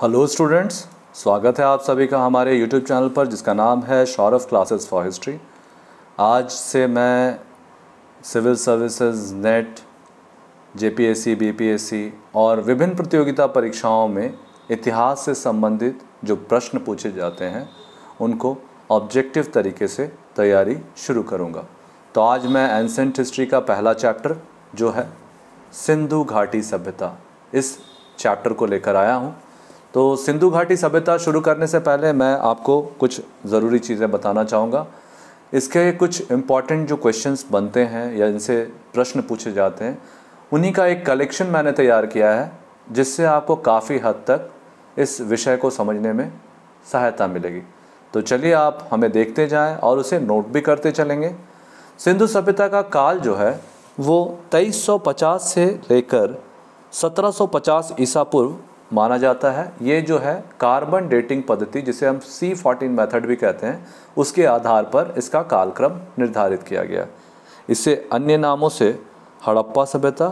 hello students स्वागत है आप सभी का हमारे यूट्यूब चैनल पर जिसका नाम है शौरफ क्लासेस फॉर हिस्ट्री आज से मैं civil services NET JPSC BPSC और विभिन्न प्रतियोगिता परीक्षाओं में इतिहास से संबंधित जो प्रश्न पूछे जाते हैं उनको ऑब्जेक्टिव तरीके से तैयारी शुरू करूँगा तो आज मैं एंसेंट हिस्ट्री का पहला चैप्टर जो है सिंधु घाटी सभ्यता इस चैप्टर को लेकर आया हूँ तो सिंधु घाटी सभ्यता शुरू करने से पहले मैं आपको कुछ ज़रूरी चीज़ें बताना चाहूँगा इसके कुछ इम्पॉर्टेंट जो क्वेश्चंस बनते हैं या इनसे प्रश्न पूछे जाते हैं उन्हीं का एक कलेक्शन मैंने तैयार किया है जिससे आपको काफ़ी हद तक इस विषय को समझने में सहायता मिलेगी तो चलिए आप हमें देखते जाएं और उसे नोट भी करते चलेंगे सिंधु सभ्यता का काल जो है वो 2350 से लेकर 1750 ईसा पूर्व माना जाता है ये जो है कार्बन डेटिंग पद्धति जिसे हम सी फोर्टीन मैथड भी कहते हैं उसके आधार पर इसका कालक्रम निर्धारित किया गया इसे अन्य नामों से हड़प्पा सभ्यता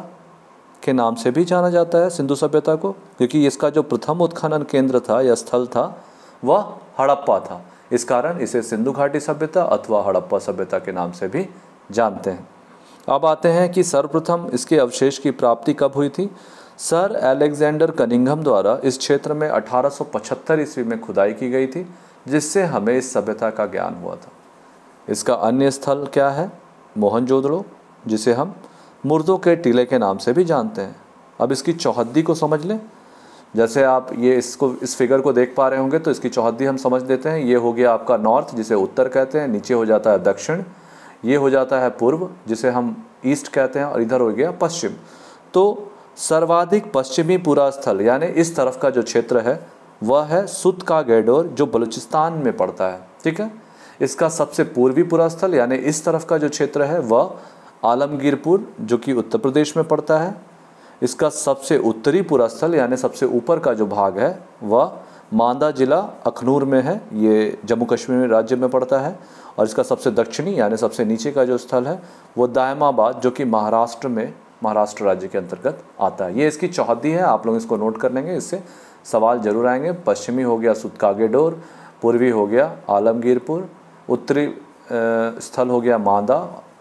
के नाम से भी जाना जाता है सिंधु सभ्यता को क्योंकि इसका जो प्रथम उत्खनन केंद्र था या स्थल था वह हड़प्पा था इस कारण इसे सिंधु घाटी सभ्यता अथवा हड़प्पा सभ्यता के नाम से भी जानते हैं अब आते हैं कि सर्वप्रथम इसके अवशेष की प्राप्ति कब हुई थी सर एलेक्जेंडर कनिंगम द्वारा इस क्षेत्र में 1875 ईस्वी में खुदाई की गई थी जिससे हमें इस सभ्यता का ज्ञान हुआ था इसका अन्य स्थल क्या है मोहनजोदड़ो जिसे हम मुर्दों के टीले के नाम से भी जानते हैं अब इसकी चौहद्दी को समझ लें जैसे आप ये इसको इस फिगर को देख पा रहे होंगे तो इसकी चौहद्दी हम समझ लेते हैं ये हो गया आपका नॉर्थ जिसे उत्तर कहते हैं नीचे हो जाता है दक्षिण ये हो जाता है पूर्व जिसे हम ईस्ट कहते हैं और इधर हो गया पश्चिम तो सर्वाधिक पश्चिमी पूरा स्थल यानी इस तरफ का जो क्षेत्र है वह है सुत का गैडोर जो बलूचिस्तान में पड़ता है ठीक है इसका सबसे पूर्वी पूरा स्थल यानी इस तरफ का जो क्षेत्र है वह आलमगीरपुर जो कि उत्तर प्रदेश में पड़ता है इसका सबसे उत्तरी पूरा स्थल यानी सबसे ऊपर का जो भाग है वह मांदा जिला अखनूर में है ये जम्मू कश्मीर राज्य में पड़ता है और इसका सबसे दक्षिणी यानी सबसे नीचे का जो स्थल है वो दायमाबाद जो कि महाराष्ट्र में महाराष्ट्र राज्य के अंतर्गत आता है ये इसकी चौहदी है आप लोग इसको नोट कर लेंगे इससे सवाल जरूर आएंगे पश्चिमी हो गया सुतकागेडोर पूर्वी हो गया आलमगीरपुर उत्तरी स्थल हो गया मांदा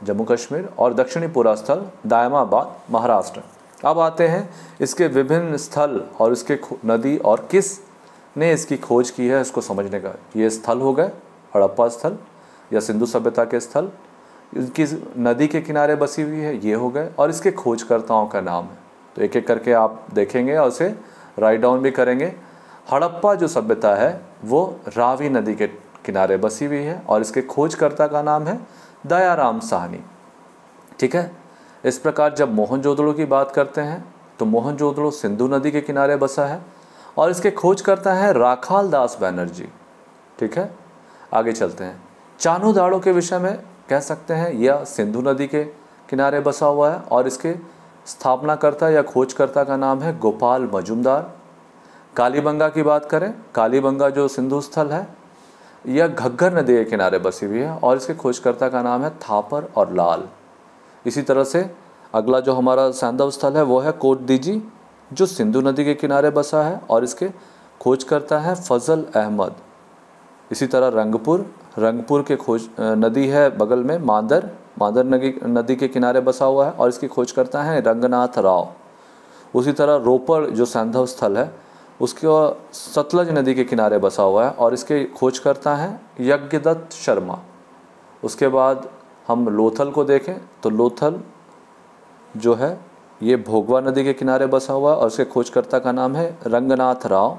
जम्मू कश्मीर और दक्षिणी पूरा स्थल दायमाबाद महाराष्ट्र अब आते हैं इसके विभिन्न स्थल और इसके नदी और किस ने इसकी खोज की है इसको समझने का ये स्थल हो गए हड़प्पा स्थल या सिंधु सभ्यता के स्थल इनकी नदी के किनारे बसी हुई है ये हो गए और इसके खोजकर्ताओं का नाम है तो एक एक करके आप देखेंगे और उसे राइट डाउन भी करेंगे हड़प्पा जो सभ्यता है वो रावी नदी के किनारे बसी हुई है और इसके खोजकर्ता का नाम है दयाराम साहनी ठीक है इस प्रकार जब मोहनजोदड़ो की बात करते हैं तो मोहनजोदड़ो सिंधु नदी के किनारे बसा है और इसके खोजकर्ता है राखाल दास बैनर्जी ठीक है आगे चलते हैं चानू दाड़ों के विषय में कह सकते हैं यह सिंधु नदी के किनारे बसा हुआ है और इसके स्थापनाकर्ता या खोजकर्ता का नाम है गोपाल मजुमदार कालीबंगा की बात करें कालीबंगा जो सिंधु स्थल है यह घग्गर नदी के किनारे बसी हुई है और इसके खोजकर्ता का नाम है थापर और लाल इसी तरह से अगला जो हमारा सैंधव स्थल है वो है कोट दीजी जो सिंधु नदी के किनारे बसा है और इसके खोजकर्ता है फजल अहमद इसी तरह रंगपुर रंगपुर के खोज नदी है बगल में मांदर मांदर नदी नदी के किनारे बसा हुआ है और इसकी खोज करता है रंगनाथ राव उसी तरह रोपड़ जो सैंधव स्थल है उसके सतलज नदी के किनारे बसा हुआ है और इसके खोज करता है यज्ञदत्त शर्मा उसके बाद हम लोथल को देखें तो लोथल जो है ये भोगवा नदी के किनारे बसा हुआ है और इसके खोजकर्ता का नाम है रंगनाथ राव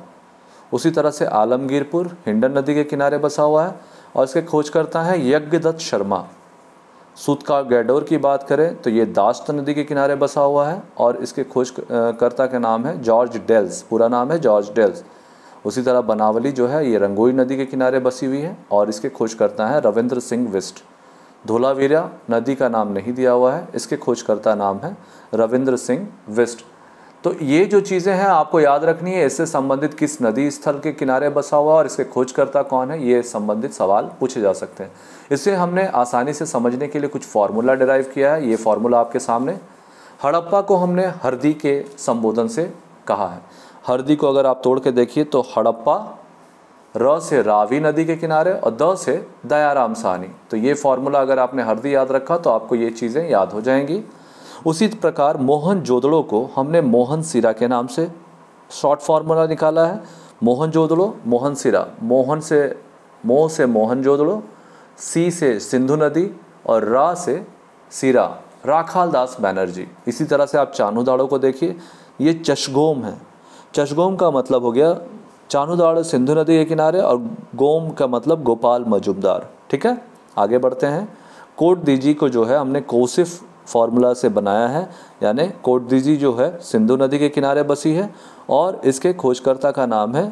उसी तरह से आलमगीरपुर हिंडन नदी के किनारे बसा हुआ है और इसके खोजकर्ता हैं यज्ञदत्त शर्मा सूतका गैडोर की बात करें तो ये दास्त नदी के किनारे बसा हुआ है और इसके खोजकर्ता के नाम है जॉर्ज डेल्स पूरा नाम है जॉर्ज डेल्स उसी तरह बनावली जो है ये रंगोई नदी के किनारे बसी हुई है और इसके खोजकर्ता हैं रविंद्र सिंह विस्ट धोलावीरा नदी का नाम नहीं दिया हुआ है इसके खोजकर्ता नाम है रविंद्र सिंह विस्ट तो ये जो चीज़ें हैं आपको याद रखनी है इससे संबंधित किस नदी स्थल के किनारे बसा हुआ और इसके खोजकर्ता कौन है ये संबंधित सवाल पूछे जा सकते हैं इसे हमने आसानी से समझने के लिए कुछ फार्मूला डिराइव किया है ये फार्मूला आपके सामने हड़प्पा को हमने हरदी के संबोधन से कहा है हरदी को अगर आप तोड़ के देखिए तो हड़प्पा र से रावी नदी के किनारे और द से दयाराम सहनी तो ये फार्मूला अगर आपने हरदी याद रखा तो आपको ये चीज़ें याद हो जाएंगी उसी प्रकार मोहन जोदड़ो को हमने मोहन सिरा के नाम से शॉर्ट फॉर्मूला निकाला है मोहन जोदड़ो मोहन सिरा मोहन से मोह से मोहन जोदड़ो सी से सिंधु नदी और रा से सिरा राखाल दास बैनर्जी इसी तरह से आप चानू दाड़ों को देखिए ये चशगोम है चशगोम का मतलब हो गया चानू दाड़ो सिंधु नदी के किनारे और गोम का मतलब गोपाल मजुमदार ठीक है आगे बढ़ते हैं कोट दीजी को जो है हमने कोसिफ फार्मूला से बनाया है यानी कोटदीजी जो है सिंधु नदी के किनारे बसी है और इसके खोजकर्ता का नाम है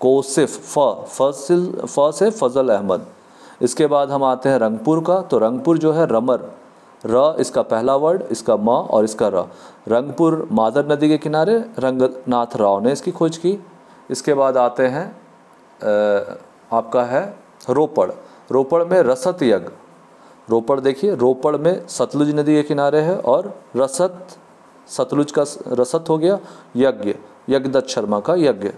कोसिफ फ फसल फ से फजल अहमद इसके बाद हम आते हैं रंगपुर का तो रंगपुर जो है रमर र इसका पहला वर्ड इसका म और इसका र रंगपुर मादर नदी के किनारे रंगनाथ राव ने इसकी खोज की इसके बाद आते हैं आपका है रोपड़ रोपड़ में रसत यज्ञ रोपड़ देखिए रोपड़ में सतलुज नदी के किनारे है और रसत सतलुज का रसत हो गया यज्ञ यज्ञदत्त शर्मा का यज्ञ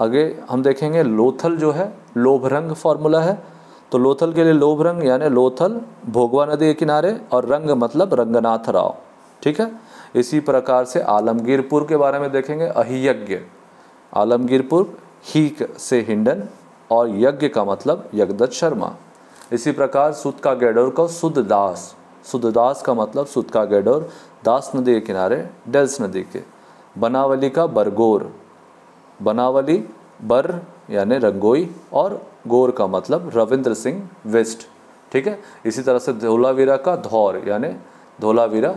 आगे हम देखेंगे लोथल जो है लोभरंग फॉर्मूला है तो लोथल के लिए लोभरंग यानी लोथल भोगवा नदी के किनारे और रंग मतलब रंगनाथ राव ठीक है इसी प्रकार से आलमगीरपुर के बारे में देखेंगे अहियज्ञ आलमगीरपुर ही से हिंडन और यज्ञ का मतलब यज्ञ शर्मा इसी प्रकार सुत का गैडोर को शुद्ध दास शुद्ध दास का मतलब सुत का गैडोर दास नदी के किनारे डेल्स नदी के बनावली का बरगोर बनावली बर यानी रंगोई और गोर का मतलब रविंद्र सिंह वेस्ट ठीक है इसी तरह से धोलावीरा का धौर यानी धोलावीरा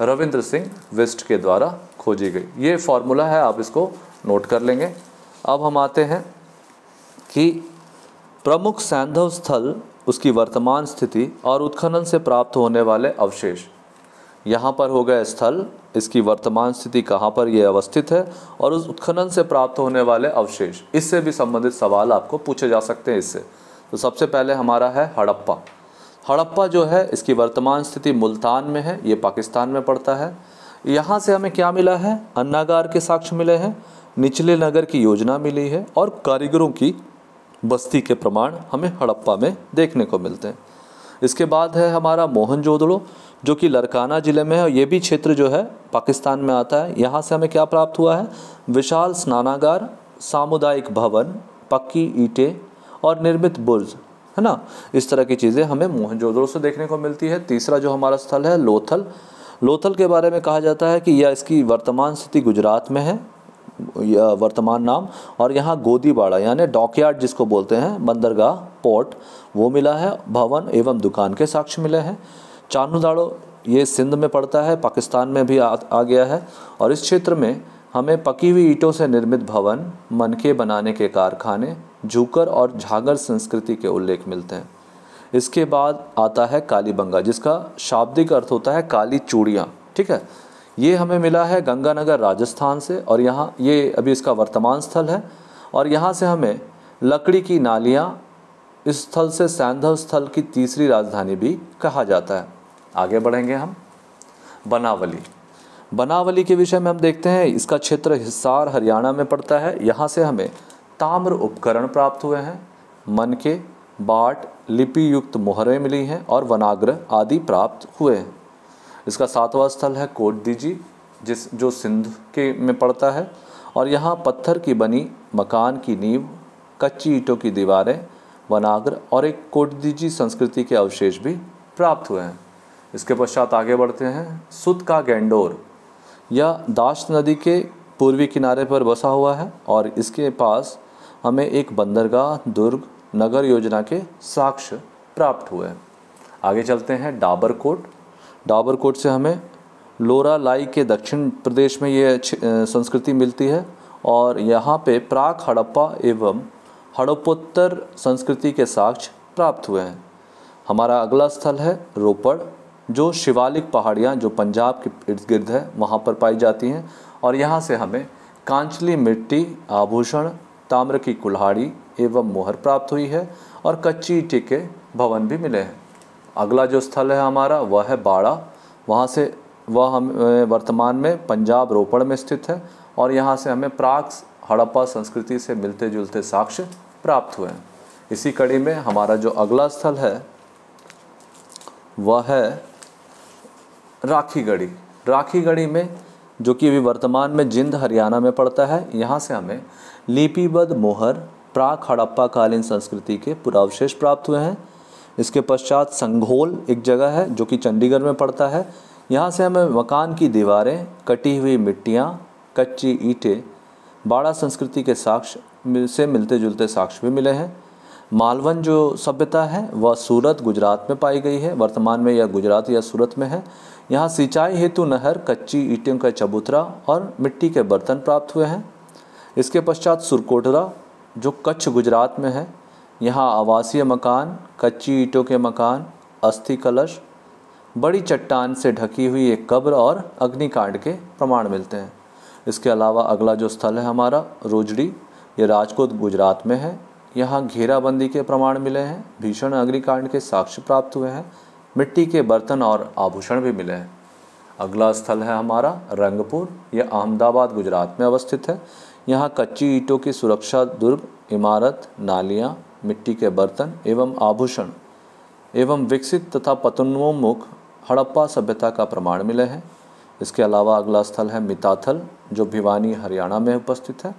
रविंद्र सिंह वेस्ट के द्वारा खोजी गई ये फॉर्मूला है आप इसको नोट कर लेंगे अब हम आते हैं कि प्रमुख सैंधव स्थल उसकी वर्तमान स्थिति और उत्खनन से प्राप्त होने वाले अवशेष यहाँ पर हो गए स्थल इसकी वर्तमान स्थिति कहाँ पर यह अवस्थित है और उस उत्खनन से प्राप्त होने वाले अवशेष इससे भी संबंधित सवाल आपको पूछे जा सकते हैं इससे तो सबसे पहले हमारा है हड़प्पा हड़प्पा जो है इसकी वर्तमान स्थिति मुल्तान में है ये पाकिस्तान में पड़ता है यहाँ से हमें क्या मिला है अन्नागार के साक्ष्य मिले हैं निचले नगर की योजना मिली है और कारीगरों की बस्ती के प्रमाण हमें हड़प्पा में देखने को मिलते हैं इसके बाद है हमारा मोहनजोदड़ो जो कि लरकाना ज़िले में है और ये भी क्षेत्र जो है पाकिस्तान में आता है यहाँ से हमें क्या प्राप्त हुआ है विशाल स्नानागार सामुदायिक भवन पक्की ईंटें और निर्मित बुर्ज है ना इस तरह की चीज़ें हमें मोहनजोदड़ो से देखने को मिलती है तीसरा जो हमारा स्थल है लोथल लोथल के बारे में कहा जाता है कि यह इसकी वर्तमान स्थिति गुजरात में है वर्तमान नाम और यहाँ गोदीबाड़ा यानी डॉकयार्ड जिसको बोलते हैं बंदरगाह पोर्ट वो मिला है भवन एवं दुकान के साक्ष्य मिले हैं चानुदाड़ो ये सिंध में पड़ता है पाकिस्तान में भी आ, आ गया है और इस क्षेत्र में हमें पकी हुई ईंटों से निर्मित भवन मनके बनाने के कारखाने झूकर और झागर संस्कृति के उल्लेख मिलते हैं इसके बाद आता है कालीबंगा जिसका शाब्दिक अर्थ होता है काली चूड़ियाँ ठीक है ये हमें मिला है गंगानगर राजस्थान से और यहाँ ये अभी इसका वर्तमान स्थल है और यहाँ से हमें लकड़ी की नालियाँ इस स्थल से सैंधव स्थल की तीसरी राजधानी भी कहा जाता है आगे बढ़ेंगे हम बनावली बनावली के विषय में हम देखते हैं इसका क्षेत्र हिसार हरियाणा में पड़ता है यहाँ से हमें ताम्र उपकरण प्राप्त हुए हैं मन के बाट लिपि युक्त मोहरें मिली हैं और वनाग्रह आदि प्राप्त हुए हैं इसका सातवां स्थल है कोट दीजी जिस जो सिंध के में पड़ता है और यहाँ पत्थर की बनी मकान की नींव कच्ची ईंटों की दीवारें वनाग्र और एक कोटदीजी संस्कृति के अवशेष भी प्राप्त हुए हैं इसके पश्चात आगे बढ़ते हैं सुत का गेंडोर यह दाश नदी के पूर्वी किनारे पर बसा हुआ है और इसके पास हमें एक बंदरगाह दुर्ग नगर योजना के साक्ष्य प्राप्त हुए हैं आगे चलते हैं डाबर कोट डाबर कोट से हमें लोरा लाई के दक्षिण प्रदेश में ये संस्कृति मिलती है और यहाँ पे प्राक हड़प्पा एवं हड़प्पोत्तर संस्कृति के साक्ष्य प्राप्त हुए हैं हमारा अगला स्थल है रोपड़ जो शिवालिक पहाड़ियाँ जो पंजाब के इर्द गिर्द है वहाँ पर पाई जाती हैं और यहाँ से हमें कांचली मिट्टी आभूषण ताम्र की कुल्हाड़ी एवं मोहर प्राप्त हुई है और कच्ची इटी के भवन भी मिले हैं अगला जो स्थल है हमारा वह है बाड़ा वहाँ से वह हम वर्तमान में पंजाब रोपड़ में स्थित है और यहाँ से हमें प्राग हड़प्पा संस्कृति से मिलते जुलते साक्ष्य प्राप्त हुए हैं इसी कड़ी में हमारा जो अगला स्थल है वह है राखी गढ़ी राखी गढ़ी में जो कि अभी वर्तमान में जिंद हरियाणा में पड़ता है यहाँ से हमें लिपिबद्ध मोहर प्राक हड़प्पा कालीन संस्कृति के पुरावशेष प्राप्त हुए हैं इसके पश्चात संघोल एक जगह है जो कि चंडीगढ़ में पड़ता है यहाँ से हमें मकान की दीवारें कटी हुई मिट्टियाँ कच्ची ईंटें बाड़ा संस्कृति के साक्ष से मिलते जुलते साक्ष्य भी मिले हैं मालवन जो सभ्यता है वह सूरत गुजरात में पाई गई है वर्तमान में यह गुजरात या सूरत में है यहाँ सिंचाई हेतु नहर कच्ची ईंटों का चबूतरा और मिट्टी के बर्तन प्राप्त हुए हैं इसके पश्चात सुरकोटरा जो कच्छ गुजरात में है यहाँ आवासीय मकान कच्ची ईंटों के मकान अस्थि कलश बड़ी चट्टान से ढकी हुई एक कब्र और अग्निकांड के प्रमाण मिलते हैं इसके अलावा अगला जो स्थल है हमारा रोजड़ी ये राजकोट गुजरात में है यहाँ घेराबंदी के प्रमाण मिले हैं भीषण अग्निकांड के साक्ष्य प्राप्त हुए हैं मिट्टी के बर्तन और आभूषण भी मिले हैं अगला स्थल है हमारा रंगपुर यह अहमदाबाद गुजरात में अवस्थित है यहाँ कच्ची ईंटों की सुरक्षा दुर्ग इमारत नालियाँ मिट्टी के बर्तन एवं आभूषण एवं विकसित तथा पतनोन्मुख हड़प्पा सभ्यता का प्रमाण मिले हैं इसके अलावा अगला स्थल है मिताथल जो भिवानी हरियाणा में उपस्थित है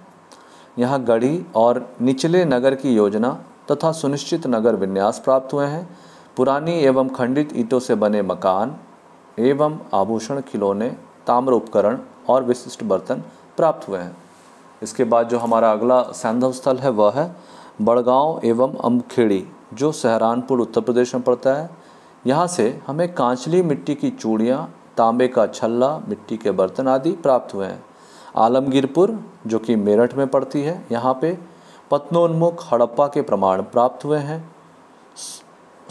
यहाँ गढ़ी और निचले नगर की योजना तथा सुनिश्चित नगर विन्यास प्राप्त हुए हैं पुरानी एवं खंडित ईंटों से बने मकान एवं आभूषण खिलौने ताम्र उपकरण और विशिष्ट बर्तन प्राप्त हुए हैं इसके बाद जो हमारा अगला सैंधव स्थल है वह है बड़गांव एवं अम्बखेड़ी जो सहरानपुर उत्तर प्रदेश में पड़ता है यहाँ से हमें कांचली मिट्टी की चूड़ियाँ तांबे का छल्ला मिट्टी के बर्तन आदि प्राप्त हुए हैं आलमगीरपुर जो कि मेरठ में पड़ती है यहाँ पे पत्नोन्मुख हड़प्पा के प्रमाण प्राप्त हुए हैं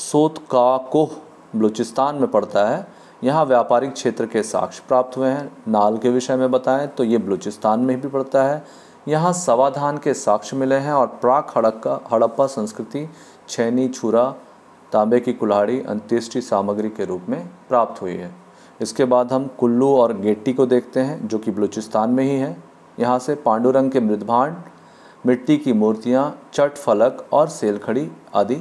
सोत का कोह बलूचिस्तान में पड़ता है यहाँ व्यापारिक क्षेत्र के साक्ष्य प्राप्त हुए हैं नाल के विषय में बताएं तो ये बलूचिस्तान में भी पड़ता है यहाँ सवाधान के साक्ष्य मिले हैं और प्राक हड़प्पा हड़प्पा संस्कृति छैनी छुरा तांबे की कुल्हाड़ी अंत्येष्टि सामग्री के रूप में प्राप्त हुई है इसके बाद हम कुल्लू और गेट्टी को देखते हैं जो कि बलूचिस्तान में ही है यहाँ से पांडुरंग के मृदभांड मिट्टी की मूर्तियाँ चट फलक और सेलखड़ी आदि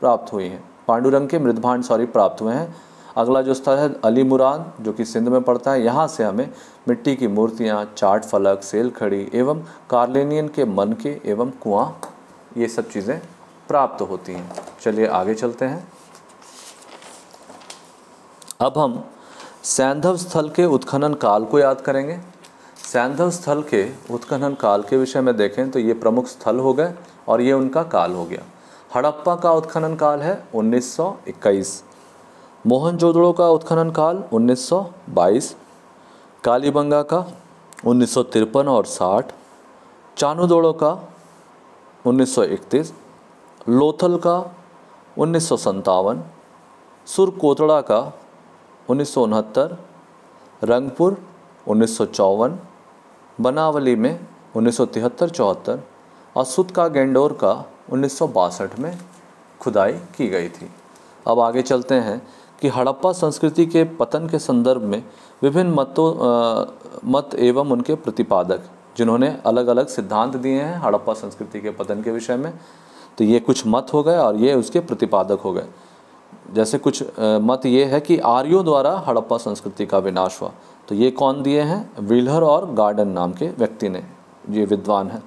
प्राप्त हुई हैं पांडुरंग के मृदभांड सॉरी प्राप्त हुए हैं अगला जो स्थल है अली मुराद जो कि सिंध में पड़ता है यहाँ से हमें मिट्टी की मूर्तियाँ चाट फलक सेल खड़ी एवं कार्लेनियन के मन के एवं कुआं ये सब चीज़ें प्राप्त होती हैं चलिए आगे चलते हैं अब हम सैंधव स्थल के उत्खनन काल को याद करेंगे सैंधव स्थल के उत्खनन काल के विषय में देखें तो ये प्रमुख स्थल हो गए और ये उनका काल हो गया हड़प्पा का उत्खनन काल है 1921 मोहनजोदड़ो का उत्खनन काल 1922, कालीबंगा का उन्नीस और 60, चानूदोड़ो का 1931, लोथल का उन्नीस सौ सुरकोतड़ा का उन्नीस रंगपुर उन्नीस बनावली में उन्नीस सौ तिहत्तर चौहत्तर और सुतका गेंडोर का उन्नीस में खुदाई की गई थी अब आगे चलते हैं कि हड़प्पा संस्कृति के पतन के संदर्भ में विभिन्न मतों मत एवं उनके प्रतिपादक जिन्होंने अलग अलग सिद्धांत दिए हैं हड़प्पा संस्कृति के पतन के विषय में तो ये कुछ मत हो गए और ये उसके प्रतिपादक हो गए जैसे कुछ मत ये है कि आर्यों द्वारा हड़प्पा संस्कृति का विनाश हुआ तो ये कौन दिए हैं विल्हर और गार्डन नाम के व्यक्ति ने ये विद्वान हैं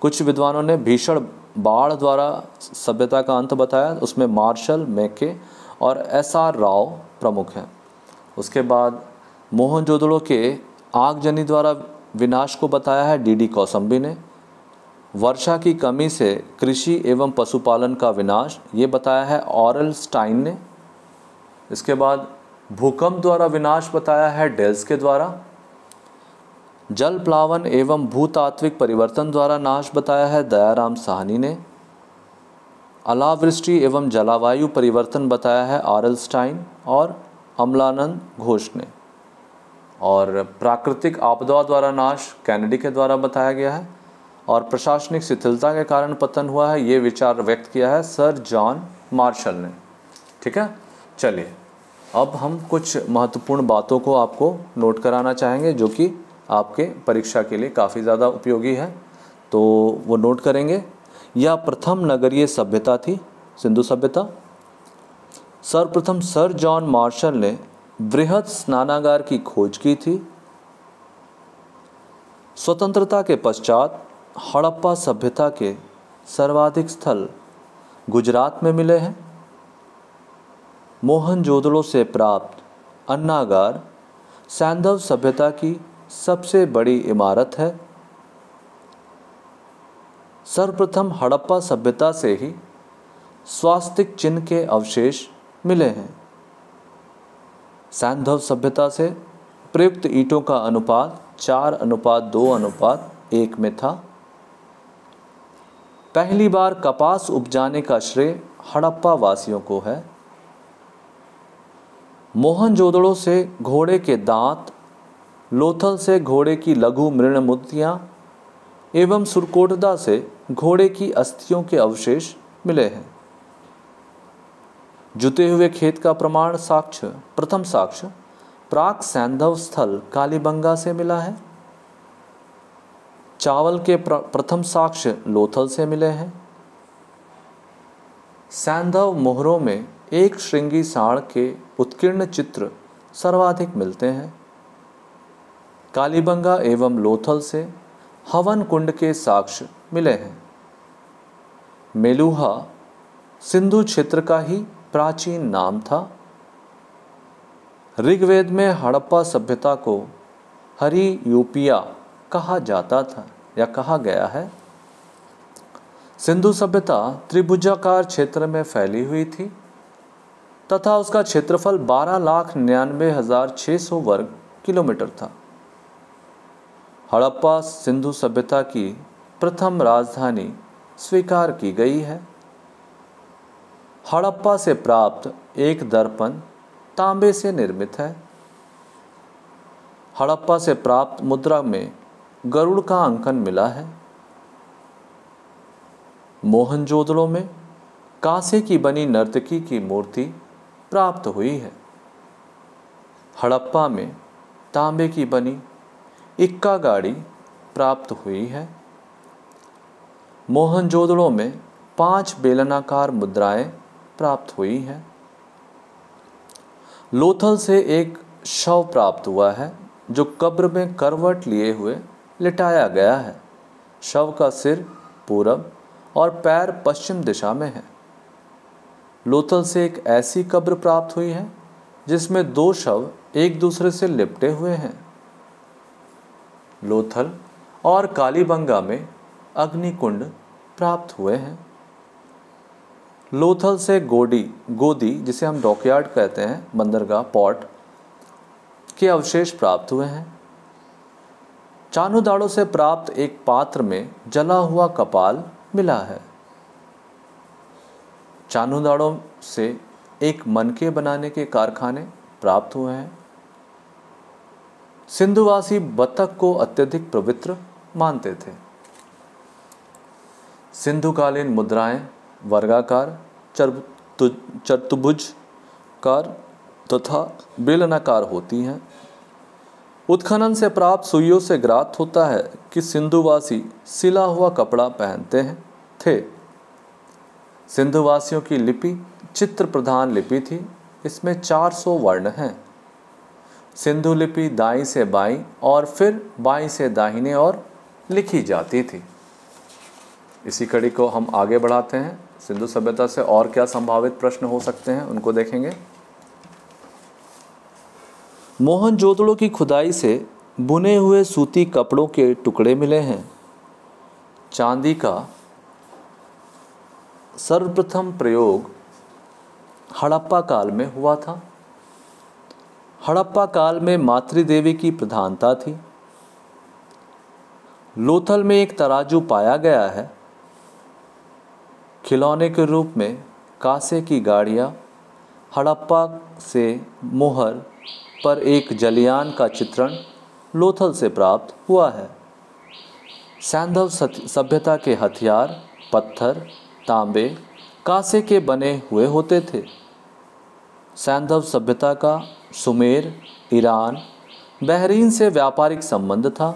कुछ विद्वानों ने भीषण बाढ़ द्वारा सभ्यता का अंत बताया उसमें मार्शल मैके और एस आर राव प्रमुख हैं उसके बाद मोहनजोदड़ो के आगजनी द्वारा विनाश को बताया है डी डी कौसम्बी ने वर्षा की कमी से कृषि एवं पशुपालन का विनाश ये बताया है ऑरल स्टाइन ने इसके बाद भूकंप द्वारा विनाश बताया है डेल्स के द्वारा जल प्लावन एवं भूतात्विक परिवर्तन द्वारा नाश बताया है दयाराम साहनी ने अलावृष्टि एवं जलवायु परिवर्तन बताया है आर स्टाइन और अमलानंद घोष ने और प्राकृतिक आपदा द्वारा नाश कैनेडी के द्वारा बताया गया है और प्रशासनिक शिथिलता के कारण पतन हुआ है ये विचार व्यक्त किया है सर जॉन मार्शल ने ठीक है चलिए अब हम कुछ महत्वपूर्ण बातों को आपको नोट कराना चाहेंगे जो कि आपके परीक्षा के लिए काफ़ी ज़्यादा उपयोगी है तो वो नोट करेंगे यह प्रथम नगरीय सभ्यता थी सिंधु सभ्यता सर्वप्रथम सर जॉन मार्शल ने बृहद स्नानागार की खोज की थी स्वतंत्रता के पश्चात हड़प्पा सभ्यता के सर्वाधिक स्थल गुजरात में मिले हैं मोहनजोदड़ो से प्राप्त अन्नागार सैंधव सभ्यता की सबसे बड़ी इमारत है सर्वप्रथम हड़प्पा सभ्यता से ही स्वास्तिक चिन्ह के अवशेष मिले हैं सैंधव सभ्यता से प्रयुक्त ईंटों का अनुपात चार अनुपात दो अनुपात एक में था पहली बार कपास उपजाने का श्रेय हड़प्पा वासियों को है मोहनजोदड़ों से घोड़े के दांत लोथल से घोड़े की लघु मृण मूर्तियां एवं सुरकोटदा से घोड़े की अस्थियों के अवशेष मिले हैं जुते हुए खेत का प्रमाण साक्ष्य प्रथम साक्ष्य प्राक सैंधव स्थल कालीबंगा से मिला है चावल के प्रथम साक्ष्य लोथल से मिले हैं सैंधव मोहरों में एक श्रृंगी साण के उत्कीर्ण चित्र सर्वाधिक मिलते हैं कालीबंगा एवं लोथल से हवन कुंड के साक्ष्य मिले हैं मेलुहा सिंधु क्षेत्र का ही प्राचीन नाम था ऋग्वेद में हड़प्पा सभ्यता को हरी यूपिया कहा जाता था या कहा गया है सिंधु सभ्यता त्रिभुजाकार क्षेत्र में फैली हुई थी तथा उसका क्षेत्रफल बारह लाख निन्यानवे हज़ार छह सौ वर्ग किलोमीटर था हड़प्पा सिंधु सभ्यता की प्रथम राजधानी स्वीकार की गई है हड़प्पा से प्राप्त एक दर्पण तांबे से निर्मित है हड़प्पा से प्राप्त मुद्रा में गरुड़ का अंकन मिला है मोहनजोदड़ो में कांसे की बनी नर्तकी की मूर्ति प्राप्त हुई है हड़प्पा में तांबे की बनी इक्का गाड़ी प्राप्त हुई है मोहनजोदड़ो में पांच बेलनाकार मुद्राएं प्राप्त हुई हैं लोथल से एक शव प्राप्त हुआ है जो कब्र में करवट लिए हुए लिटाया गया है शव का सिर पूरब और पैर पश्चिम दिशा में है लोथल से एक ऐसी कब्र प्राप्त हुई है जिसमें दो शव एक दूसरे से लिपटे हुए हैं लोथल और कालीबंगा में अग्निकुंड प्राप्त हुए हैं लोथल से गोडी गोदी जिसे हम डॉकयार्ड कहते हैं बंदरगाह पॉट के अवशेष प्राप्त हुए हैं चानू दाड़ों से प्राप्त एक पात्र में जला हुआ कपाल मिला है चानुदाड़ों से एक मनके बनाने के कारखाने प्राप्त हुए हैं सिंधुवासी बतख को अत्यधिक पवित्र मानते थे सिंधुकालीन मुद्राएं वर्गाकार चतुभुजकार तथा बेलनाकार होती हैं उत्खनन से प्राप्त सुइयों से ज्ञात होता है कि सिंधुवासी सिला हुआ कपड़ा पहनते हैं थे सिंधुवासियों की लिपि चित्र प्रधान लिपि थी इसमें 400 वर्ण हैं सिंधु लिपि दाई से बाई और फिर बाई से दाहिने और लिखी जाती थी इसी कड़ी को हम आगे बढ़ाते हैं सिंधु सभ्यता से और क्या संभावित प्रश्न हो सकते हैं उनको देखेंगे मोहन जोतड़ों की खुदाई से बुने हुए सूती कपड़ों के टुकड़े मिले हैं चांदी का सर्वप्रथम प्रयोग हड़प्पा काल में हुआ था हड़प्पा काल में मातृदेवी की प्रधानता थी लोथल में एक तराजू पाया गया है खिलौने के रूप में कासे की गाड़ियाँ हड़प्पा से मोहर पर एक जलियान का चित्रण लोथल से प्राप्त हुआ है सैंधव सभ्यता के हथियार पत्थर तांबे कांसे के बने हुए होते थे सैंधव सभ्यता का सुमेर ईरान बहरीन से व्यापारिक संबंध था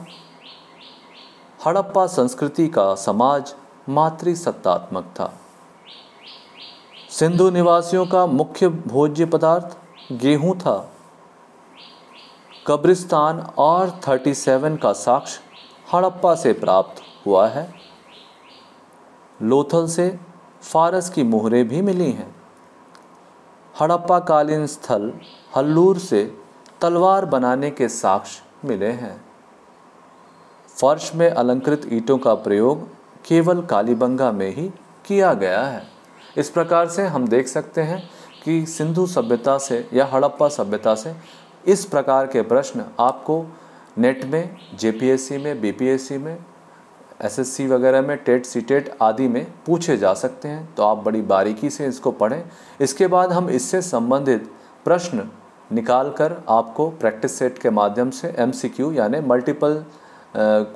हड़प्पा संस्कृति का समाज मातृ सत्तात्मक था सिंधु निवासियों का मुख्य भोज्य पदार्थ गेहूं था कब्रिस्तान थर्टी सेवन का साक्ष्य हड़प्पा से प्राप्त हुआ है लोथल से फारस की मोहरें भी मिली हैं हड़प्पा कालीन स्थल हल्लूर से तलवार बनाने के साक्ष्य मिले हैं फर्श में अलंकृत ईंटों का प्रयोग केवल कालीबंगा में ही किया गया है इस प्रकार से हम देख सकते हैं कि सिंधु सभ्यता से या हड़प्पा सभ्यता से इस प्रकार के प्रश्न आपको नेट में जे में बी में एस वगैरह में टेट सी टेट आदि में पूछे जा सकते हैं तो आप बड़ी बारीकी से इसको पढ़ें इसके बाद हम इससे संबंधित प्रश्न निकाल कर आपको प्रैक्टिस सेट के माध्यम से एम यानी मल्टीपल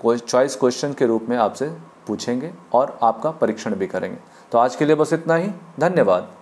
चॉइस क्वेश्चन के रूप में आपसे पूछेंगे और आपका परीक्षण भी करेंगे तो आज के लिए बस इतना ही धन्यवाद